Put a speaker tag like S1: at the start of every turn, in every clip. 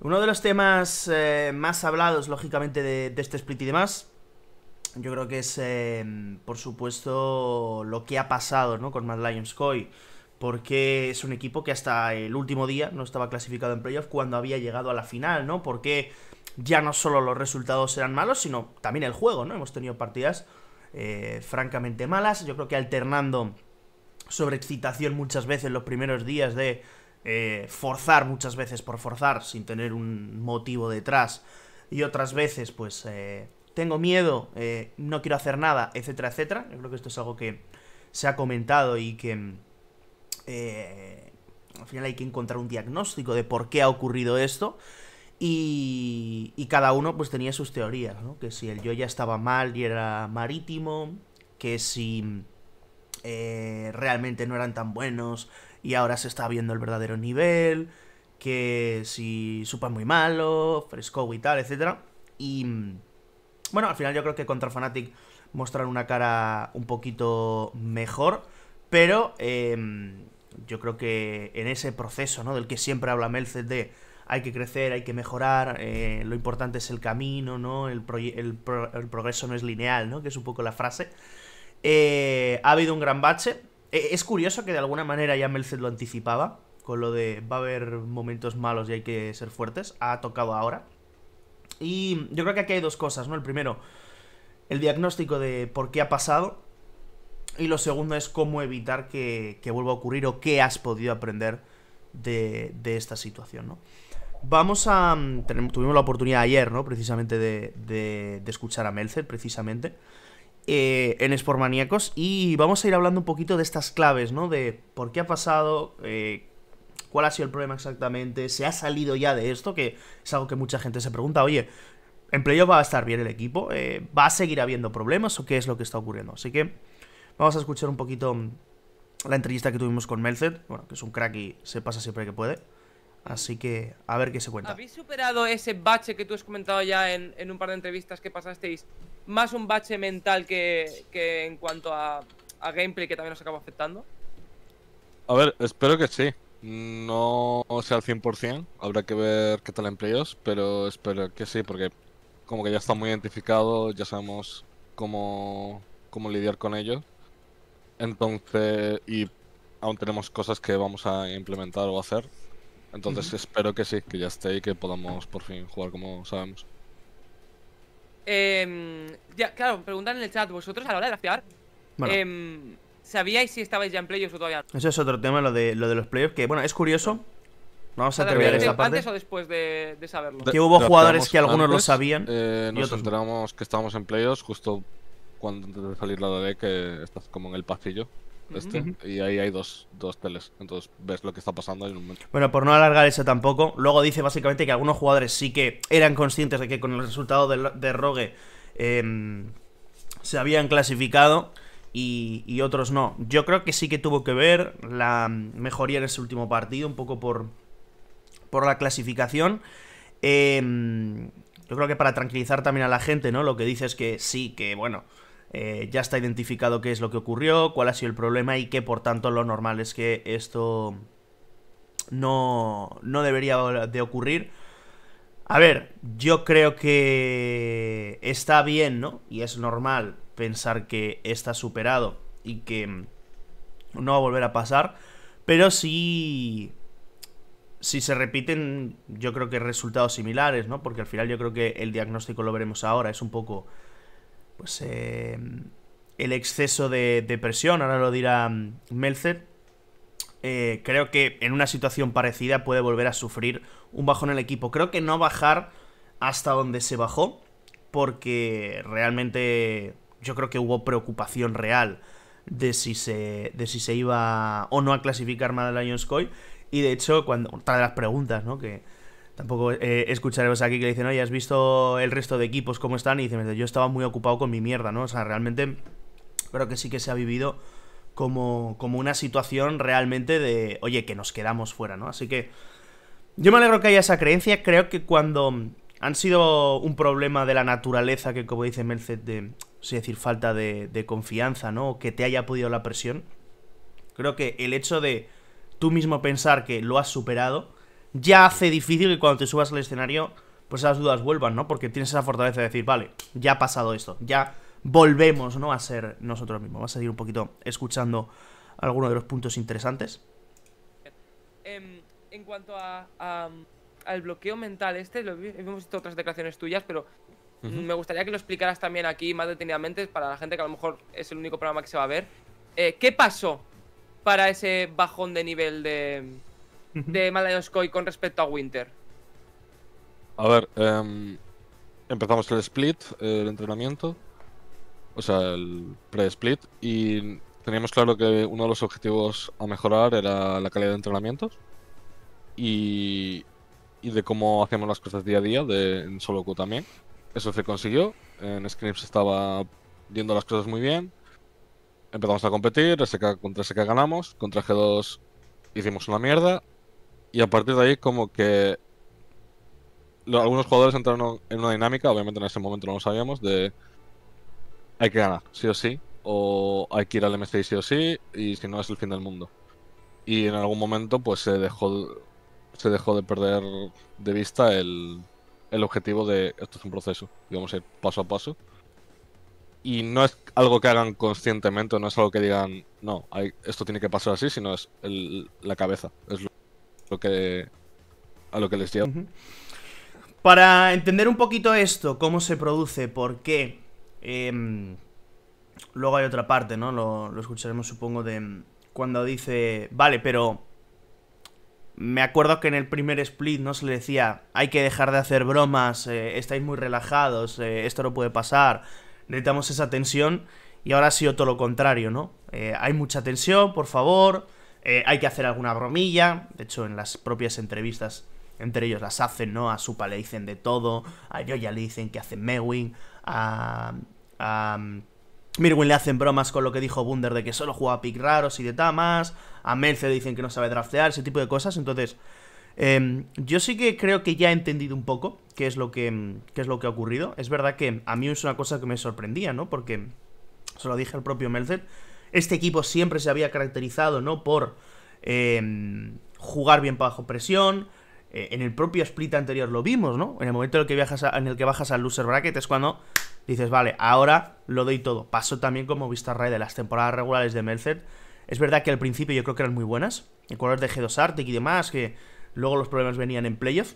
S1: Uno de los temas eh, más hablados, lógicamente, de, este split y demás, yo creo que es, em, por supuesto, lo que ha pasado ¿no? con Mad Lions Koi, porque es un equipo que hasta el último día no estaba clasificado en playoff cuando había llegado a la final, ¿no? Porque ya no solo los resultados eran malos, sino también el juego, ¿no? Hemos tenido partidas eh, francamente malas, yo creo que alternando sobre excitación muchas veces los primeros días de eh, forzar muchas veces por forzar sin tener un motivo detrás y otras veces pues eh, tengo miedo, eh, no quiero hacer nada, etcétera, etcétera. Yo creo que esto es algo que se ha comentado y que al final hay que encontrar un diagnóstico de por qué ha ocurrido esto. Y, cada uno pues tenía sus teorías, Que si el yo ya estaba mal y era marítimo, que si realmente no eran tan buenos, y ahora se está viendo el verdadero nivel, que si Supa muy malo, Fresco y tal, etc. Y bueno, al final yo creo que contra Fnatic mostraron una cara un poquito mejor, pero em, yo creo que en ese proceso, ¿no? Del que siempre habla Melced de hay que crecer, hay que mejorar, eh, lo importante es el camino, ¿no? El, progreso no es lineal, ¿no? Que es un poco la frase. Eh, ha habido un gran bache, eh, es curioso que de alguna manera ya Melzer lo anticipaba, con lo de va a haber momentos malos y hay que ser fuertes. Ha tocado ahora. Y yo creo que aquí hay dos cosas, ¿no? El primero, el diagnóstico de por qué ha pasado. Y lo segundo es cómo evitar que, vuelva a ocurrir o qué has podido aprender de, esta situación, ¿no? Vamos a... Mm, tuvimos la oportunidad ayer, ¿no? Precisamente de, de escuchar a Melzer, precisamente. Eh, en Sportmaníacos y vamos a ir hablando un poquito de estas claves, ¿no? De por qué ha pasado, eh, cuál ha sido el problema exactamente, se ha salido ya de esto, que es algo que mucha gente se pregunta, oye, ¿en playoff va a estar bien el equipo? Eh, ¿Va a seguir habiendo problemas o qué es lo que está ocurriendo? Así que vamos a escuchar un poquito la entrevista que tuvimos con Melzet bueno, que es un crack y se pasa siempre que puede. Así que a ver qué se cuenta. ¿Habéis superado ese bache que tú has comentado ya en un par de entrevistas que pasasteis más un bache mental que, en cuanto a, gameplay que también nos acaba afectando?
S2: A ver, espero que sí. No sea al 100%, habrá que ver qué tal en pero espero que sí, porque como que ya está muy identificado, ya sabemos cómo, cómo lidiar con ello. Entonces, y aún tenemos cosas que vamos a implementar o hacer. Entonces espero que sí, que ya esté y que podamos por fin jugar como sabemos.
S1: Eh, claro, preguntan en el chat, vosotros a la hora de draftear, em, ¿sabíais si estabais ya en playoffs o todavía Eso es otro tema, lo de, lo de los playoffs, que bueno, es curioso. Vamos a terminar ¿Antes o después de, saberlo? Que hubo jugadores que algunos lo sabían. Eh, nos enteramos que estábamos en playoffs
S2: justo cuando antes de salir la de que estás como en el pasillo. Este, y ahí hay dos, teles, entonces ves lo que está pasando en un momento.
S1: Bueno, por no alargar eso tampoco, luego dice básicamente que algunos jugadores sí que eran conscientes de que con el resultado de, Rogue em, se habían clasificado y, otros no. Yo creo que sí que tuvo que ver la mejoría en ese último partido, un poco por, por la clasificación. Em, yo creo que para tranquilizar también a la gente, ¿no? Lo que dice es que sí, que bueno, eh, ya está identificado qué es lo que ocurrió, cuál ha sido el problema y que por tanto lo normal es que esto no, no debería de ocurrir. A ver, yo creo que está bien, ¿no? Y es normal pensar que está superado y que no va a volver a pasar. Pero si, si se repiten, yo creo que resultados similares, ¿no? Porque al final yo creo que el diagnóstico lo veremos ahora. Es un poco pues em, el exceso de, presión, ahora lo dirá mm, Melzer, eh, creo que en una situación parecida puede volver a sufrir un en el equipo. Creo que no bajar hasta donde se bajó, porque realmente yo creo que hubo preocupación real de si se, de si se iba o no a clasificar año Coy. Y de hecho, cuando, otra de las preguntas ¿no? que, Tampoco eh, escucharemos aquí que le dicen, oye, ¿has visto el resto de equipos cómo están? Y dicen, yo estaba muy ocupado con mi mierda, ¿no? O sea, realmente creo que sí que se ha vivido como, como una situación realmente de, oye, que nos quedamos fuera, ¿no? Así que yo me alegro que haya esa creencia. Creo que cuando han sido un problema de la naturaleza, que como dice Merced, de, sí, decir, falta de, de confianza, ¿no? O que te haya podido la presión. Creo que el hecho de tú mismo pensar que lo has superado ya hace difícil que cuando te subas al escenario, pues esas dudas vuelvan, ¿no? Porque tienes esa fortaleza de decir, vale, ya ha pasado esto, ya volvemos, ¿no? A ser nosotros mismos. Vamos a seguir un poquito escuchando algunos de los puntos interesantes. Em, en cuanto a, al bloqueo mental este, lo, hemos visto otras declaraciones tuyas, pero me gustaría que lo explicaras también aquí más detenidamente para la gente que a lo mejor es el único programa que se va a ver. Eh, ¿Qué pasó para ese bajón de nivel de, de Malayoskoy con respecto a Winter?
S2: A ver, em, empezamos el split, el entrenamiento, o sea, el pre-split, y teníamos claro que uno de los objetivos a mejorar era la calidad de entrenamientos y, y de cómo hacíamos las cosas día a día, de, en solo Q también. Eso se consiguió, en Scrims estaba viendo las cosas muy bien, empezamos a competir, SK contra SK ganamos, contra G2 hicimos una mierda, y a partir de ahí, como que algunos jugadores entraron en una dinámica, obviamente en ese momento no lo sabíamos, de hay que ganar, sí o sí, o hay que ir al MCI sí o sí, y si no es el fin del mundo. Y en algún momento, pues se dejó, se dejó de perder de vista el, objetivo de esto es un proceso, y vamos a ir paso a paso. Y no es algo que hagan conscientemente, no es algo que digan, no, esto tiene que pasar
S1: así, sino es la cabeza, es lo que, a lo que les digo Para entender un poquito esto, cómo se produce, por qué. Em, luego hay otra parte, ¿no? Lo, escucharemos, supongo, de em, cuando dice. Vale, pero. Me acuerdo que en el primer split, ¿no? Se le decía, hay que dejar de hacer bromas, eh, estáis muy relajados, eh, esto no puede pasar, necesitamos esa tensión. Y ahora ha sido todo lo contrario, ¿no? Eh, hay mucha tensión, por favor, eh, hay que hacer alguna bromilla. De hecho, en las propias entrevistas entre ellos las hacen, ¿no? A Supa le dicen de todo. A Joya le dicen que hace Mewin. A. Mm, Mirwin le hacen bromas con lo que dijo Bunder de que solo juega pick raros y de tamas. A Melce le dicen que no sabe draftear, ese tipo de cosas. Entonces, em, yo sí que creo que ya he entendido un poco qué es, lo que, mm, qué es lo que ha ocurrido. Es verdad que a mí es una cosa que me sorprendía, ¿no? Porque se lo dije al propio Melzer este equipo siempre se había caracterizado, ¿no? Por eh, jugar bien bajo presión. Eh, en el propio split anterior lo vimos, ¿no? En el momento en el que, viajas en el que bajas al loser bracket es cuando dices, vale, ahora lo doy todo. Pasó también como Vista Ray de las temporadas regulares de Merced Es verdad que al principio yo creo que eran muy buenas. El color de G2 Arctic y demás, que luego los problemas venían en playoff.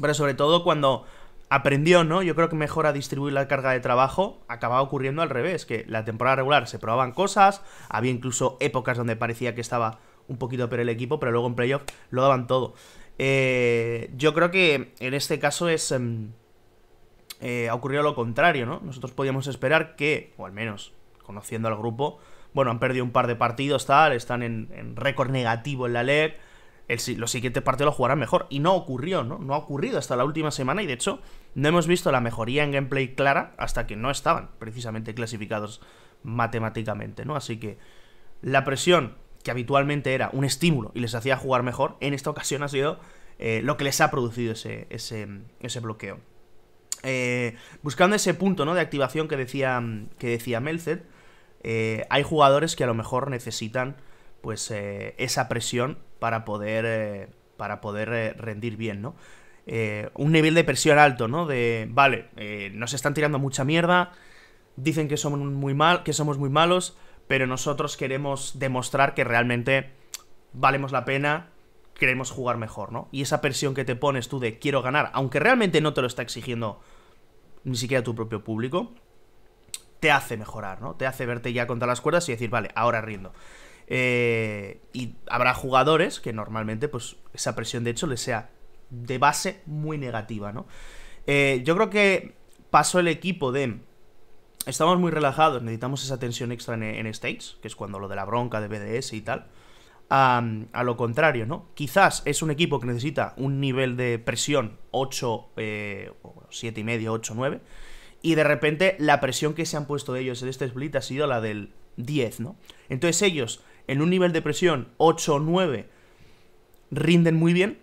S1: Pero sobre todo cuando aprendió, ¿no? Yo creo que mejor a distribuir la carga de trabajo, acababa ocurriendo al revés, que la temporada regular se probaban cosas, había incluso épocas donde parecía que estaba un poquito peor el equipo, pero luego en playoff lo daban todo. Eh, yo creo que en este caso es... Em, eh, ha ocurrido lo contrario, ¿no? Nosotros podíamos esperar que, o al menos conociendo al grupo, bueno, han perdido un par de partidos, tal, están en, récord negativo en la LEC, el, los siguientes partidos lo jugarán mejor. Y no ocurrió, ¿no? No ha ocurrido hasta la última semana y de hecho no hemos visto la mejoría en gameplay clara hasta que no estaban precisamente clasificados matemáticamente, ¿no? Así que la presión, que habitualmente era un estímulo y les hacía jugar mejor, en esta ocasión ha sido eh, lo que les ha producido ese, ese, bloqueo. Eh, buscando ese punto ¿no? de activación que decía, que decía eh, hay jugadores que a lo mejor necesitan pues eh, esa presión para poder, eh, para poder eh, rendir bien, ¿no? un nivel de presión alto, ¿no? De, vale, nos están tirando mucha mierda, dicen que somos muy mal, que somos muy malos, pero nosotros queremos demostrar que realmente valemos la pena, queremos jugar mejor, ¿no? Y esa presión que te pones tú de quiero ganar, aunque realmente no te lo está exigiendo ni siquiera tu propio público, te hace mejorar, ¿no? Te hace verte ya contra las cuerdas y decir, vale, ahora rindo. Eh, y habrá jugadores que normalmente, pues, esa presión de hecho les sea de base muy negativa, ¿no? Eh, yo creo que pasó el equipo de. Estamos muy relajados, necesitamos esa tensión extra en, en States, que es cuando lo de la bronca de BDS y tal. A, lo contrario, ¿no? Quizás es un equipo que necesita un nivel de presión 8, eh, 7,5, 8, 9. Y de repente la presión que se han puesto ellos en este split ha sido la del 10, ¿no? Entonces ellos en un nivel de presión 8 o 9 rinden muy bien,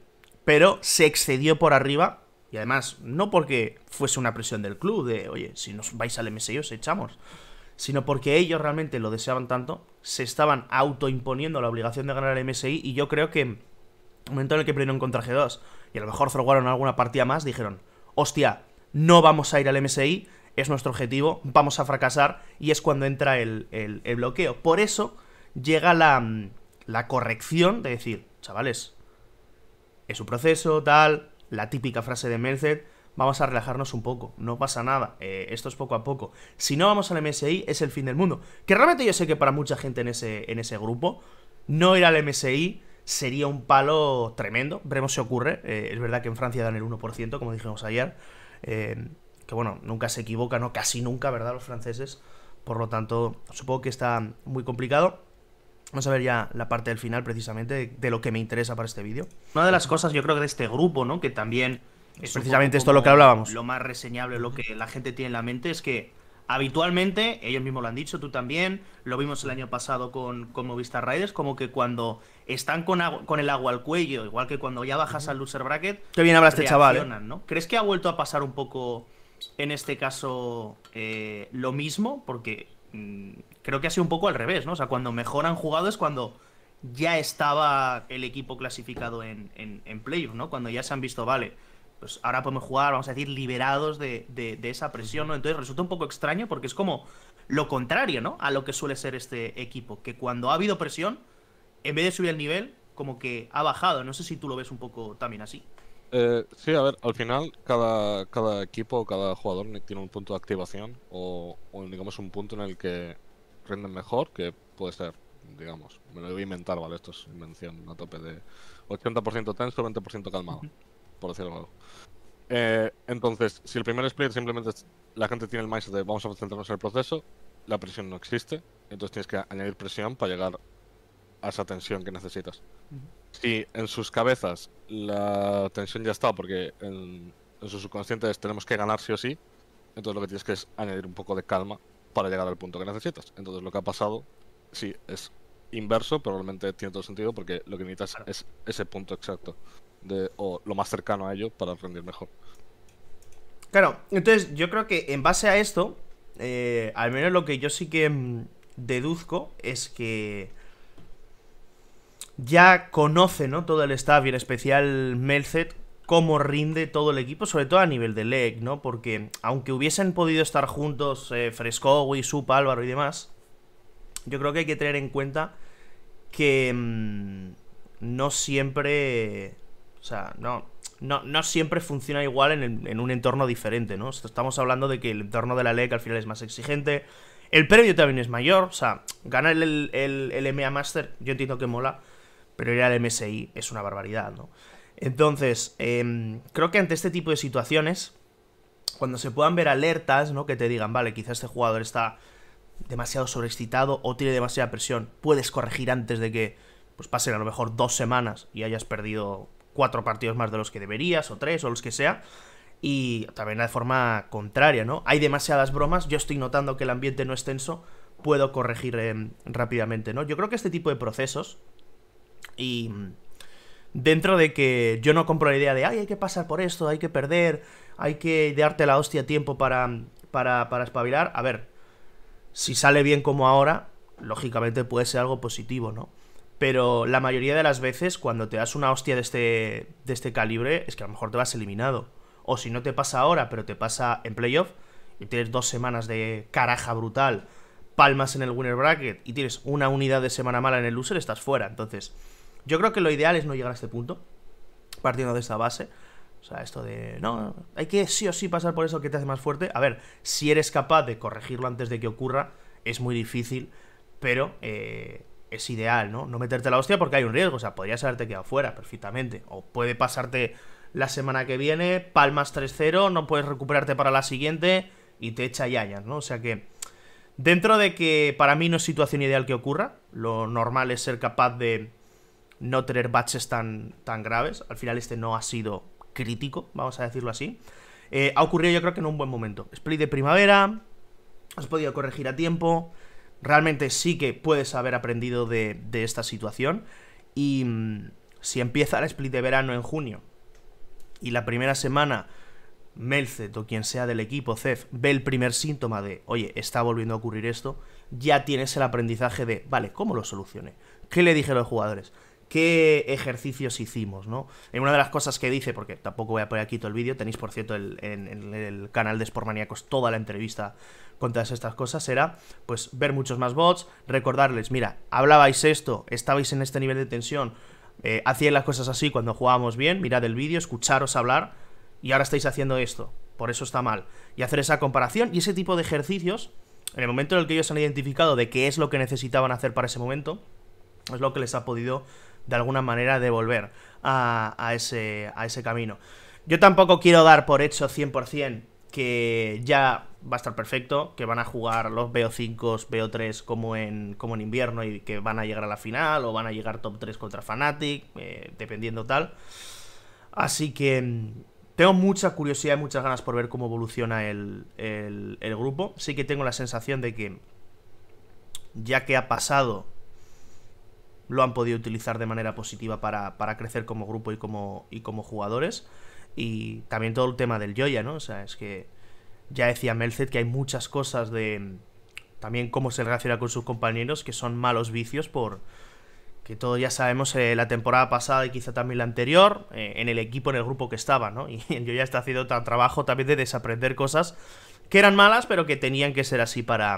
S1: pero se excedió por arriba. Y además, no porque fuese una presión del club, de oye, si nos vais al MSI os echamos, sino porque ellos realmente lo deseaban tanto, se estaban autoimponiendo la obligación de ganar el MSI. Y yo creo que, en el momento en el que perdieron contra G2 y a lo mejor jugaron alguna partida más, dijeron: hostia, no vamos a ir al MSI, es nuestro objetivo, vamos a fracasar. Y es cuando entra el, el bloqueo. Por eso llega mm, la, corrección de decir, chavales, es un proceso, tal, la típica frase de Merced, vamos a relajarnos un poco, no pasa nada, eh, esto es poco a poco. Si no vamos al MSI, es el fin del mundo. Que realmente yo sé que para mucha gente en ese, en ese grupo, no ir al MSI sería un palo tremendo, veremos si ocurre. Eh, es verdad que en Francia dan el 1%, como dijimos ayer, eh, que bueno, nunca se equivoca ¿no? casi nunca, ¿verdad? Los franceses, por lo tanto, supongo que está muy complicado. Vamos a ver ya la parte del final precisamente de, lo que me interesa para este vídeo. Una de las cosas yo creo que de este grupo, ¿no? Que también es precisamente esto lo que hablábamos. Lo más reseñable, lo que la gente tiene en la mente es que habitualmente, ellos mismos lo han dicho, tú también, lo vimos el año pasado con, Movistar Riders, como que cuando están con, con el agua al cuello, igual que cuando ya bajas al loser bracket, qué bien hablaste chaval. ¿eh? ¿no? ¿Crees que ha vuelto a pasar un poco en este caso eh, lo mismo? Porque Mm, creo que ha sido un poco al revés, ¿no? O sea, cuando mejor han jugado es cuando ya estaba el equipo clasificado en, en, ¿no? Cuando ya se han visto, vale, pues ahora podemos jugar, vamos a decir, liberados de, de, esa presión, ¿no? Entonces resulta un poco extraño porque es como lo contrario, ¿no? A lo que suele ser este equipo, que cuando ha habido presión, en vez de subir el nivel, como que ha bajado. No sé si tú lo ves un poco también así.
S2: Eh, sí, a ver, al final cada, cada equipo, cada jugador tiene un punto de activación o, digamos un punto en el que rinden mejor, que puede ser, digamos, me lo voy a inventar, ¿vale? Esto es invención a tope de 80% tenso, 20% calmado, por decirlo algo. Eh, entonces, si el primer split simplemente la gente tiene el mindset de vamos a centrarnos en el proceso, la presión no existe, entonces tienes que añadir presión para llegar a esa tensión que necesitas. Si en sus cabezas la tensión ya está, porque en, sus subconscientes tenemos que ganar sí o sí. Entonces lo que tienes que es añadir un poco de calma para llegar al punto que necesitas. Entonces lo que ha pasado, sí, es inverso, pero realmente tiene todo sentido porque lo que necesitas es ese punto exacto de, o lo más cercano a ello para
S1: rendir mejor. Claro, entonces yo creo que en base a esto, eh, al menos lo que yo sí que mm, deduzco es que ya conoce ¿no? todo el staff y en especial Melzet cómo rinde todo el equipo, sobre todo a nivel de leg, ¿no? Porque aunque hubiesen podido estar juntos eh, Fresco y Sup, Álvaro y demás, yo creo que hay que tener en cuenta que mm, no siempre... O sea, no, no, siempre funciona igual en, un entorno diferente, ¿no? Estamos hablando de que el entorno de la leg al final es más exigente, el premio también es mayor, o sea, ganar el, el, el MA Master yo entiendo que mola, pero ir al MSI es una barbaridad, ¿no? Entonces, em, creo que ante este tipo de situaciones, cuando se puedan ver alertas, ¿no? Que te digan, vale, quizás este jugador está demasiado sobreexcitado o tiene demasiada presión, puedes corregir antes de que pues pasen a lo mejor dos semanas y hayas perdido cuatro partidos más de los que deberías, o tres, o los que sea. Y también de forma contraria, ¿no? Hay demasiadas bromas, yo estoy notando que el ambiente no es tenso, puedo corregir em, rápidamente, ¿no? Yo creo que este tipo de procesos, y mm, dentro de que yo no compro la idea de, ay, hay que pasar por esto, hay que perder, hay que darte la hostia tiempo para, para, para espabilar, a ver, si sale bien como ahora, lógicamente puede ser algo positivo, ¿no? Pero la mayoría de las veces cuando te das una hostia de este, de este calibre es que a lo mejor te vas eliminado. O si no te pasa ahora, pero te pasa en playoff y tienes dos semanas de caraja brutal, palmas en el winner bracket y tienes una unidad de semana mala en el loser, estás fuera. Entonces, yo creo que lo ideal es no llegar a este punto, partiendo de esta base. O sea, esto de, no, hay que sí o sí pasar por eso que te hace más fuerte. A ver, si eres capaz de corregirlo antes de que ocurra, es muy difícil, pero eh, es ideal, ¿no? No meterte la hostia porque hay un riesgo, o sea, podrías haberte quedado fuera perfectamente. O puede pasarte la semana que viene, palmas 3-0, no puedes recuperarte para la siguiente y te echa yañas, ¿no? O sea que, dentro de que para mí no es situación ideal que ocurra, lo normal es ser capaz de no tener baches tan, tan graves. Al final este no ha sido crítico, vamos a decirlo así. Eh, ha ocurrido yo creo que en un buen momento. Split de primavera, has podido corregir a tiempo. Realmente sí que puedes haber aprendido de, esta situación. Y mm, si empieza el split de verano en junio y la primera semana Melzet o quien sea del equipo CEF ve el primer síntoma de, oye, está volviendo a ocurrir esto, ya tienes el aprendizaje de, vale, ¿cómo lo solucioné? ¿Qué le dije a los jugadores? qué ejercicios hicimos, ¿no? En una de las cosas que dice, porque tampoco voy a poner aquí todo el vídeo, tenéis por cierto en, el canal de Sportmaníacos toda la entrevista con todas estas cosas, era pues ver muchos más bots, recordarles, mira, hablabais esto, estabais en este nivel de tensión, eh, hacíais las cosas así cuando jugábamos bien, mirad el vídeo, escucharos hablar, y ahora estáis haciendo esto, por eso está mal. Y hacer esa comparación y ese tipo de ejercicios, en el momento en el que ellos han identificado de qué es lo que necesitaban hacer para ese momento, es lo que les ha podido de alguna manera de volver a, ese, a ese camino. Yo tampoco quiero dar por hecho 100% que ya va a estar perfecto, que van a jugar los BO5, BO3 como en, como en invierno y que van a llegar a la final o van a llegar top 3 contra Fnatic, eh, dependiendo tal. Así que mm, tengo mucha curiosidad y muchas ganas por ver cómo evoluciona el, el grupo. Sí que tengo la sensación de que ya que ha pasado lo han podido utilizar de manera positiva para, crecer como grupo y como, y como jugadores. Y también todo el tema del Joya, ¿no? O sea, es que ya decía Melzet que hay muchas cosas de también cómo se relaciona con sus compañeros que son malos vicios por que todos ya sabemos eh, la temporada pasada y quizá también la anterior eh, en el equipo, en el grupo que estaba, ¿no? Y el ya está haciendo trabajo también de desaprender cosas que eran malas pero que tenían que ser así para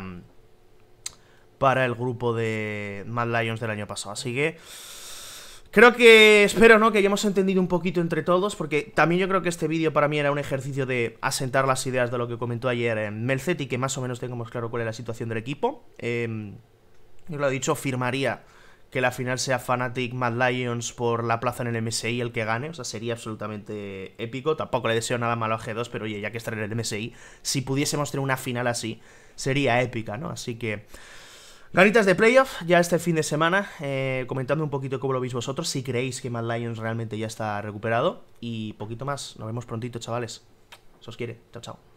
S1: para el grupo de Mad Lions del año pasado. Así que... Creo que, espero, ¿no? Que hayamos entendido un poquito entre todos, porque también yo creo que este vídeo para mí era un ejercicio de asentar las ideas de lo que comentó ayer eh, Melcetti, que más o menos tengamos claro cuál es la situación del equipo. Em, yo lo he dicho, firmaría que la final sea fnatic Mad Lions por la plaza en el MSI el que gane, o sea, sería absolutamente épico. Tampoco le deseo nada malo a G2, pero oye, ya que está en el MSI, si pudiésemos tener una final así, sería épica, ¿no? Así que... Ganitas de playoff, ya este fin de semana, eh, comentando un poquito cómo lo veis vosotros, si creéis que Mad Lions realmente ya está recuperado. Y poquito más, nos vemos prontito, chavales. Se os quiere, chao, chao.